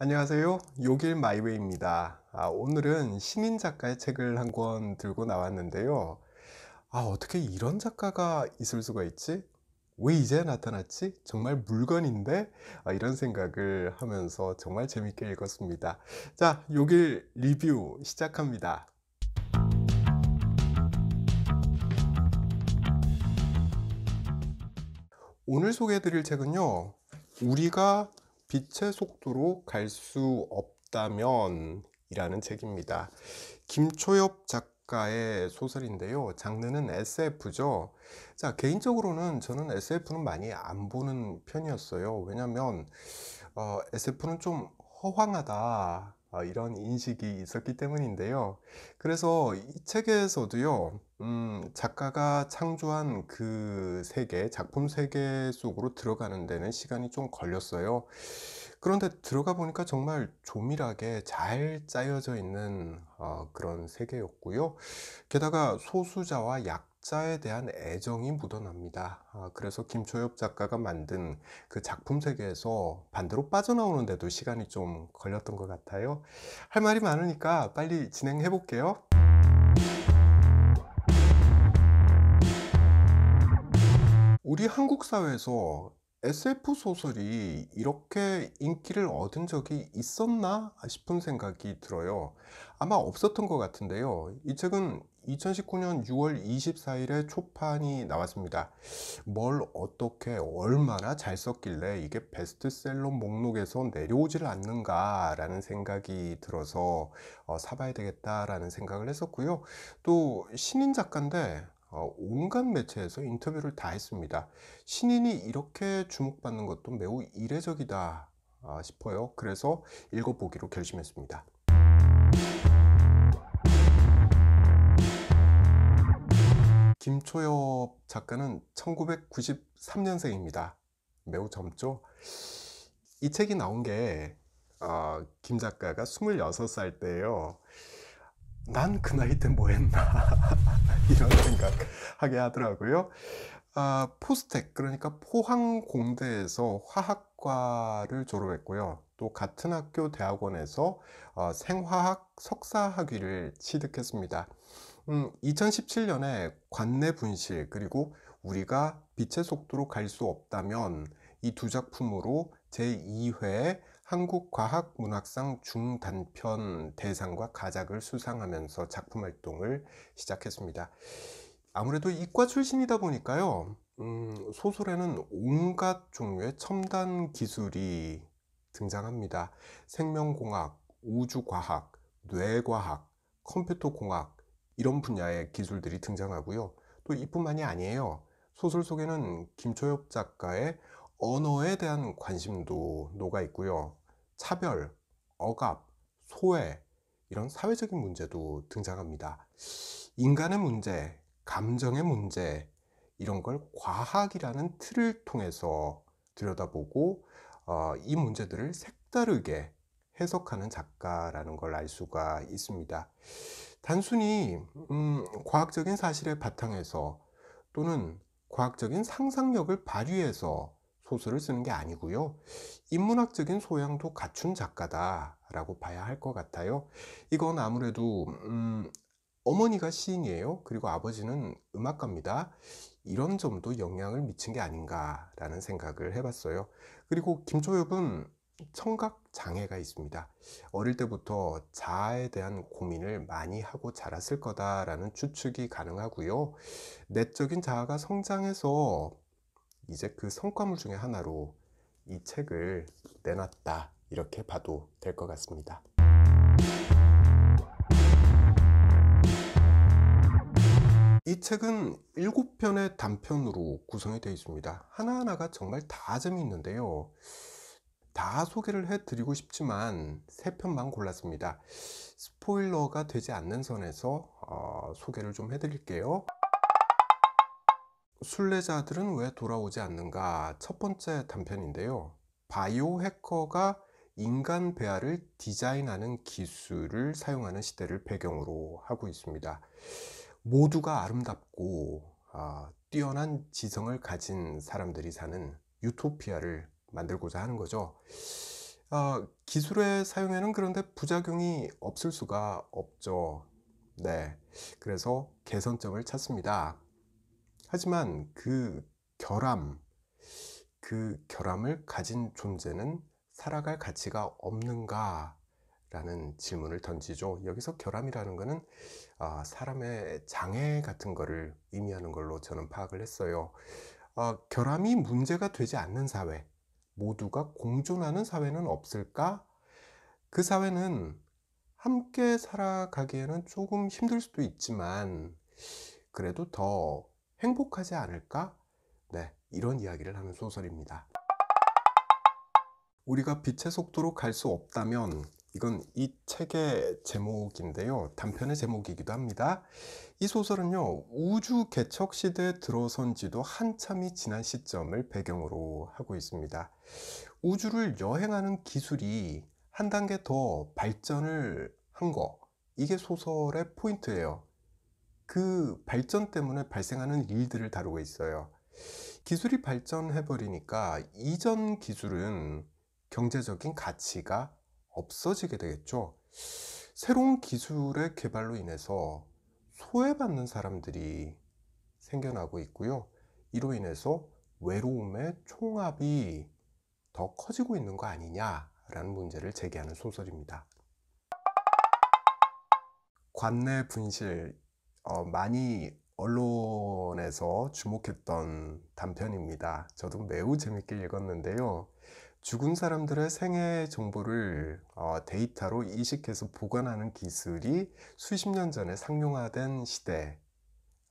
안녕하세요. 요길 마이웨이입니다. 아, 오늘은 신인 작가의 책을 한 권 들고 나왔는데요. 아, 어떻게 이런 작가가 있을 수가 있지? 왜 이제 나타났지? 정말 물건인데? 아, 이런 생각을 하면서 정말 재밌게 읽었습니다. 자, 요길 리뷰 시작합니다. 오늘 소개해드릴 책은요, 우리가 빛의 속도로 갈 수 없다면 이라는 책입니다. 김초엽 작가의 소설인데요. 장르는 SF죠. 자, 개인적으로는 저는 SF는 많이 안 보는 편이었어요. 왜냐면 어, SF는 좀 허황하다. 아, 이런 인식이 있었기 때문인데요. 그래서 이 책에서도요, 음, 작가가 창조한 그 세계, 작품 세계 속으로 들어가는 데는 시간이 좀 걸렸어요. 그런데 들어가 보니까 정말 조밀하게 잘 짜여져 있는 어, 그런 세계였고요. 게다가 소수자와 약 작자에 대한 애정이 묻어납니다. 아, 그래서 김초엽 작가가 만든 그 작품 세계에서 반대로 빠져나오는데도 시간이 좀 걸렸던 것 같아요. 할 말이 많으니까 빨리 진행해 볼게요. 우리 한국 사회에서 SF 소설이 이렇게 인기를 얻은 적이 있었나 싶은 생각이 들어요. 아마 없었던 것 같은데요. 이 책은 2019년 6월 24일에 초판이 나왔습니다. 뭘 어떻게 얼마나 잘 썼길래 이게 베스트셀러 목록에서 내려오질 않는가라는 생각이 들어서 어, 사봐야 되겠다라는 생각을 했었고요. 또 신인 작가인데 어, 온갖 매체에서 인터뷰를 다 했습니다. 신인이 이렇게 주목받는 것도 매우 이례적이다 아, 싶어요. 그래서 읽어보기로 결심했습니다. 김초엽 작가는 1993년생입니다. 매우 젊죠? 이 책이 나온 게, 어, 김 작가가 26살 때예요 난 그 나이 때 뭐 했나. 이런 생각 하게 하더라고요. 아, 포스텍, 그러니까 포항공대에서 화학과를 졸업했고요. 또 같은 학교 대학원에서 어, 생화학 석사학위를 취득했습니다. 음, 2017년에 관내 분실 그리고 우리가 빛의 속도로 갈 수 없다면 이 두 작품으로 제2회 한국과학문학상 중단편 대상과 가작을 수상하면서 작품 활동을 시작했습니다. 아무래도 이과 출신이다 보니까요. 음, 소설에는 온갖 종류의 첨단 기술이 등장합니다. 생명공학, 우주과학, 뇌과학, 컴퓨터공학, 이런 분야의 기술들이 등장하고요. 또 이뿐만이 아니에요. 소설 속에는 김초엽 작가의 언어에 대한 관심도 녹아 있고요. 차별, 억압, 소외, 이런 사회적인 문제도 등장합니다. 인간의 문제, 감정의 문제, 이런 걸 과학이라는 틀을 통해서 들여다보고 어, 이 문제들을 색다르게 해석하는 작가라는 걸 알 수가 있습니다. 단순히 음, 과학적인 사실의 바탕에서 또는 과학적인 상상력을 발휘해서 소설을 쓰는 게 아니고요. 인문학적인 소양도 갖춘 작가다라고 봐야 할 것 같아요. 이건 아무래도 음, 어머니가 시인이에요. 그리고 아버지는 음악가입니다. 이런 점도 영향을 미친 게 아닌가라는 생각을 해봤어요. 그리고 김초엽은 청각 장애가 있습니다. 어릴 때부터 자아에 대한 고민을 많이 하고 자랐을 거다라는 추측이 가능하고요. 내적인 자아가 성장해서 이제 그 성과물 중에 하나로 이 책을 내놨다. 이렇게 봐도 될 것 같습니다. 이 책은 7편의 단편으로 구성이 되어 있습니다. 하나하나가 정말 다 재미있는데요. 다 소개를 해드리고 싶지만 세 편만 골랐습니다. 스포일러가 되지 않는 선에서 어, 소개를 좀 해드릴게요. 순례자들은 왜 돌아오지 않는가 첫 번째 단편인데요. 바이오 해커가 인간 배아를 디자인하는 기술을 사용하는 시대를 배경으로 하고 있습니다. 모두가 아름답고 아, 뛰어난 지성을 가진 사람들이 사는 유토피아를 만들고자 하는 거죠. 아, 기술의 사용에는 그런데 부작용이 없을 수가 없죠. 네. 그래서 개선점을 찾습니다. 하지만 그 결함, 그 결함을 가진 존재는 살아갈 가치가 없는가? 라는 질문을 던지죠. 여기서 결함이라는 것은 아, 사람의 장애 같은 거를 의미하는 걸로 저는 파악을 했어요. 아, 결함이 문제가 되지 않는 사회, 모두가 공존하는 사회는 없을까? 그 사회는 함께 살아가기에는 조금 힘들 수도 있지만 그래도 더 행복하지 않을까? 네, 이런 이야기를 하는 소설입니다. 우리가 빛의 속도로 갈 수 없다면 이건 이 책의 제목인데요. 단편의 제목이기도 합니다. 이 소설은요, 우주 개척 시대에 들어선 지도 한참이 지난 시점을 배경으로 하고 있습니다. 우주를 여행하는 기술이 한 단계 더 발전을 한 거, 이게 소설의 포인트예요. 그 발전 때문에 발생하는 일들을 다루고 있어요. 기술이 발전해버리니까 이전 기술은 경제적인 가치가 없어지게 되겠죠. 새로운 기술의 개발로 인해서 소외받는 사람들이 생겨나고 있고요. 이로 인해서 외로움의 총합이 더 커지고 있는 거 아니냐라는 문제를 제기하는 소설입니다. 관내 분실 어, 많이 언론에서 주목했던 단편입니다. 저도 매우 재밌게 읽었는데요. 죽은 사람들의 생애 정보를 어, 데이터로 인식해서 보관하는 기술이 수십 년 전에 상용화된 시대,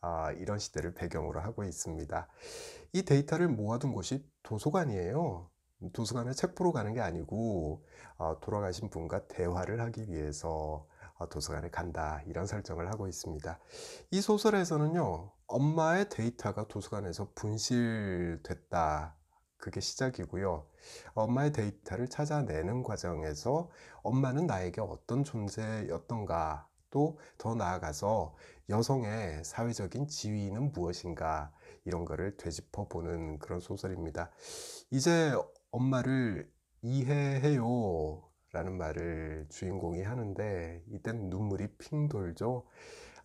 아, 이런 시대를 배경으로 하고 있습니다. 이 데이터를 모아둔 곳이 도서관이에요. 도서관에 책 보러 가는 게 아니고 어, 돌아가신 분과 대화를 하기 위해서 어, 도서관에 간다 이런 설정을 하고 있습니다. 이 소설에서는요 엄마의 데이터가 도서관에서 분실됐다 그게 시작이고요. 엄마의 데이터를 찾아내는 과정에서 엄마는 나에게 어떤 존재였던가 또 더 나아가서 여성의 사회적인 지위는 무엇인가 이런 거를 되짚어 보는 그런 소설입니다. 이제 엄마를 이해해요 라는 말을 주인공이 하는데 이땐 눈물이 핑 돌죠.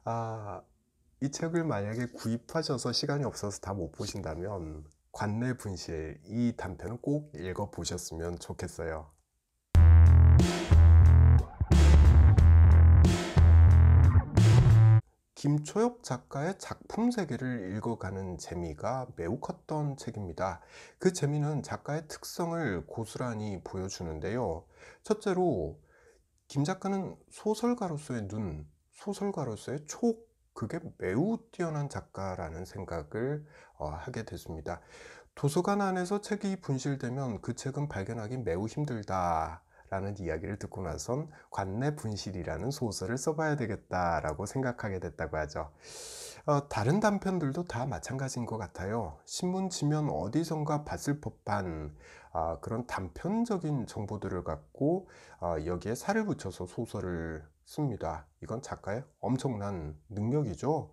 아, 이 책을 만약에 구입하셔서 시간이 없어서 다 못 보신다면 관내 분실 이 단편은 꼭 읽어 보셨으면 좋겠어요. 김초혁 작가의 작품 세계를 읽어가는 재미가 매우 컸던 책입니다. 그 재미는 작가의 특성을 고스란히 보여주는데요. 첫째로 김 작가는 소설가로서의 눈, 소설가로서의 촉 그게 매우 뛰어난 작가라는 생각을 어, 하게 됐습니다. 도서관 안에서 책이 분실되면 그 책은 발견하기 매우 힘들다. 라는 이야기를 듣고 나선 관내 분실이라는 소설을 써봐야 되겠다라고 생각하게 됐다고 하죠. 어, 다른 단편들도 다 마찬가지인 것 같아요. 신문 지면 어디선가 봤을 법한 어, 그런 단편적인 정보들을 갖고 어, 여기에 살을 붙여서 소설을 씁니다. 이건 작가의 엄청난 능력이죠.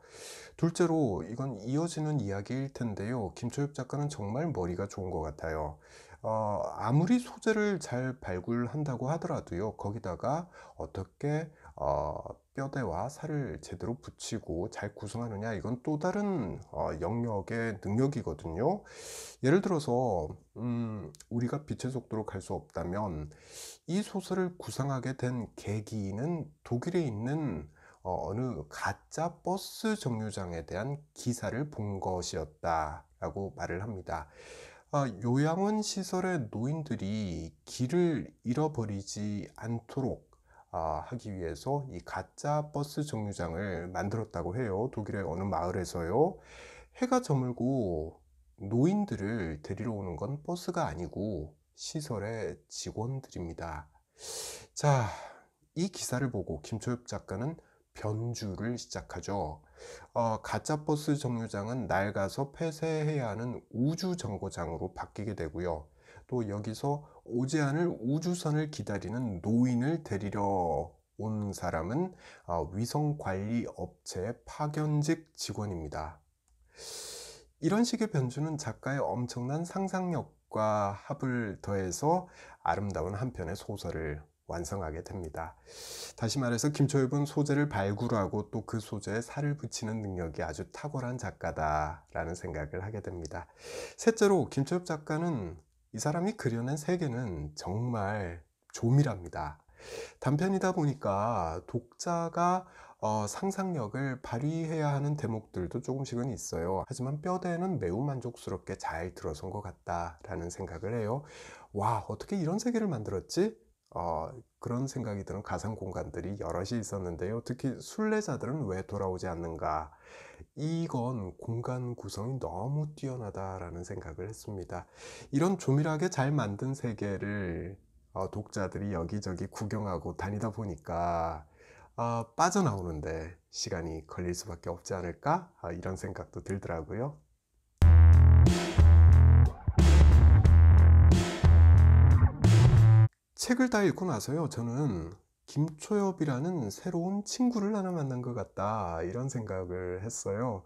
둘째로 이건 이어지는 이야기일 텐데요. 김초엽 작가는 정말 머리가 좋은 것 같아요. 어, 아무리 소재를 잘 발굴한다고 하더라도요. 거기다가 어떻게 어, 뼈대와 살을 제대로 붙이고 잘 구성하느냐 이건 또 다른 어, 영역의 능력이거든요 예를 들어서 음, 우리가 빛의 속도로 갈 수 없다면 이 소설을 구상하게 된 계기는 독일에 있는 어, 어느 가짜 버스 정류장에 대한 기사를 본 것이었다라고 말을 합니다 아, 요양원 시설의 노인들이 길을 잃어버리지 않도록 아, 하기 위해서 이 가짜 버스 정류장을 만들었다고 해요. 독일의 어느 마을에서요. 해가 저물고 노인들을 데리러 오는 건 버스가 아니고 시설의 직원들입니다. 자, 이 기사를 보고 김초엽 작가는 변주를 시작하죠. 어, 가짜 버스 정류장은 낡아서 폐쇄해야 하는 우주 정거장으로 바뀌게 되고요. 또 여기서 오제안을 우주선을 기다리는 노인을 데리러 온 사람은 아, 위성관리업체 파견직 직원입니다. 이런 식의 변주는 작가의 엄청난 상상력과 합을 더해서 아름다운 한 편의 소설을 완성하게 됩니다. 다시 말해서 김초엽은 소재를 발굴하고 또 그 소재에 살을 붙이는 능력이 아주 탁월한 작가다라는 생각을 하게 됩니다. 셋째로 김초엽 작가는 이 사람이 그려낸 세계는 정말 조밀합니다. 단편이다 보니까 독자가 어, 상상력을 발휘해야 하는 대목들도 조금씩은 있어요. 하지만 뼈대는 매우 만족스럽게 잘 들어선 것 같다라는 생각을 해요. 와, 어떻게 이런 세계를 만들었지? 어, 그런 생각이 드는 가상 공간들이 여럿이 있었는데요. 특히 순례자들은 왜 돌아오지 않는가? 이건 공간 구성이 너무 뛰어나다라는 생각을 했습니다. 이런 조밀하게 잘 만든 세계를 어, 독자들이 여기저기 구경하고 다니다 보니까 어, 빠져나오는데 시간이 걸릴 수밖에 없지 않을까? 아, 이런 생각도 들더라고요. 책을 다 읽고 나서요, 저는 김초엽이라는 새로운 친구를 하나 만난 것 같다. 이런 생각을 했어요.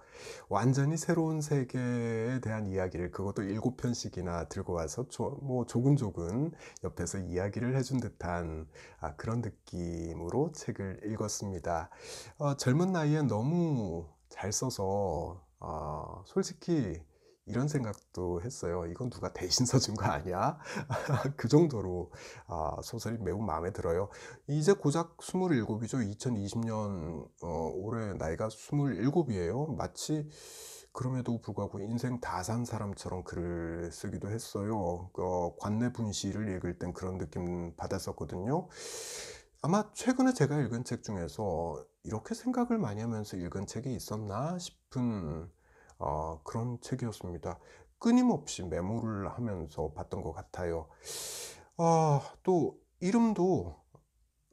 완전히 새로운 세계에 대한 이야기를 그것도 일곱 편씩이나 들고 와서 조, 뭐 조근조근 옆에서 이야기를 해준 듯한 아, 그런 느낌으로 책을 읽었습니다. 어, 젊은 나이에 너무 잘 써서 어, 솔직히 이런 생각도 했어요. 이건 누가 대신 써준 거 아니야? 그 정도로 아, 소설이 매우 마음에 들어요. 이제 고작 27이죠. 2020년 어, 올해 나이가 27이에요. 마치 그럼에도 불구하고 인생 다 산 사람처럼 글을 쓰기도 했어요. 어, 관내 분시를 읽을 땐 그런 느낌 받았었거든요. 아마 최근에 제가 읽은 책 중에서 이렇게 생각을 많이 하면서 읽은 책이 있었나 싶은 어, 그런 책이었습니다. 끊임없이 메모를 하면서 봤던 것 같아요. 아, 또 이름도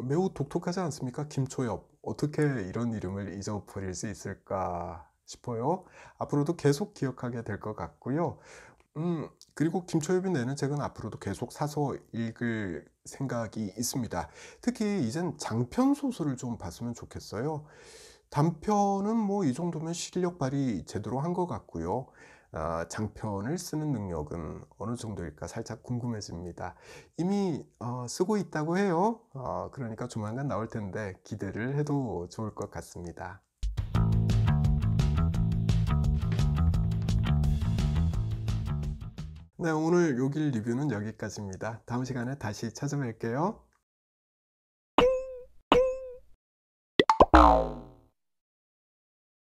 매우 독특하지 않습니까? 김초엽. 어떻게 이런 이름을 잊어버릴 수 있을까 싶어요. 앞으로도 계속 기억하게 될 것 같고요. 음, 그리고 김초엽이 내는 책은 앞으로도 계속 사서 읽을 생각이 있습니다. 특히 이젠 장편 소설을 좀 봤으면 좋겠어요. 단편은 뭐 이 정도면 실력 발휘 제대로 한 것 같고요. 아, 장편을 쓰는 능력은 어느 정도일까 살짝 궁금해집니다. 이미 어, 쓰고 있다고 해요. 어, 그러니까 조만간 나올 텐데 기대를 해도 좋을 것 같습니다. 네, 오늘 요길 리뷰는 여기까지입니다. 다음 시간에 다시 찾아뵐게요.